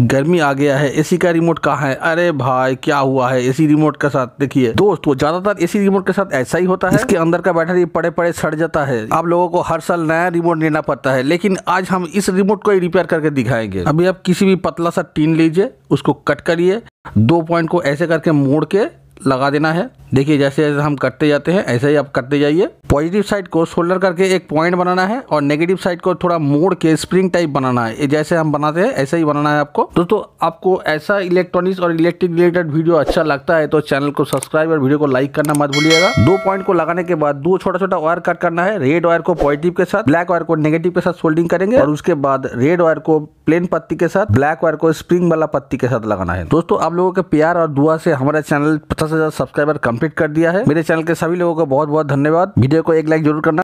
गर्मी आ गया है एसी का रिमोट कहाँ है अरे भाई क्या हुआ है एसी रिमोट के साथ देखिए दोस्त वो ज्यादातर एसी रिमोट के साथ ऐसा ही होता है इसके अंदर का बैटरी पड़े पड़े सड़ जाता है आप लोगों को हर साल नया रिमोट लेना पड़ता है लेकिन आज हम इस रिमोट को ही रिपेयर करके दिखाएंगे अभी आप किसी भी पतला सा टीन लीजिए उसको कट करिए दो पॉइंट को ऐसे करके मोड़ के लगा देना है देखिए जैसे जैसे हम करते जाते हैं ऐसे ही आप करते जाइए पॉजिटिव साइड को शोल्डर करके एक पॉइंट बनाना है और नेगेटिव साइड को थोड़ा मोड़ के स्प्रिंग टाइप बनाना है जैसे हम बनाते हैं ऐसे ही बनाना है आपको दोस्तों आपको ऐसा इलेक्ट्रॉनिक्स और इलेक्ट्रिक रिलेटेड वीडियो अच्छा लगता है तो चैनल को सब्सक्राइब और वीडियो को लाइक करना मत भूलिएगा दो पॉइंट को लगाने के बाद दो छोटा छोटा वायर कट करना है रेड वायर को पॉजिटिव के साथ ब्लैक वायर को नेगेटिव के साथ सोल्डिंग करेंगे और उसके बाद रेड वायर को प्लेन पत्ती के साथ ब्लैक वायर को स्प्रिंग वाला पत्ती के साथ लगाना है दोस्तों आप लोगों के प्यार और दुआ से हमारे चैनल पचास हजार सब्सक्राइबर कंप्लीट रिपीट कर दिया है मेरे चैनल के सभी लोगों का बहुत बहुत धन्यवाद वीडियो को एक लाइक जरूर करना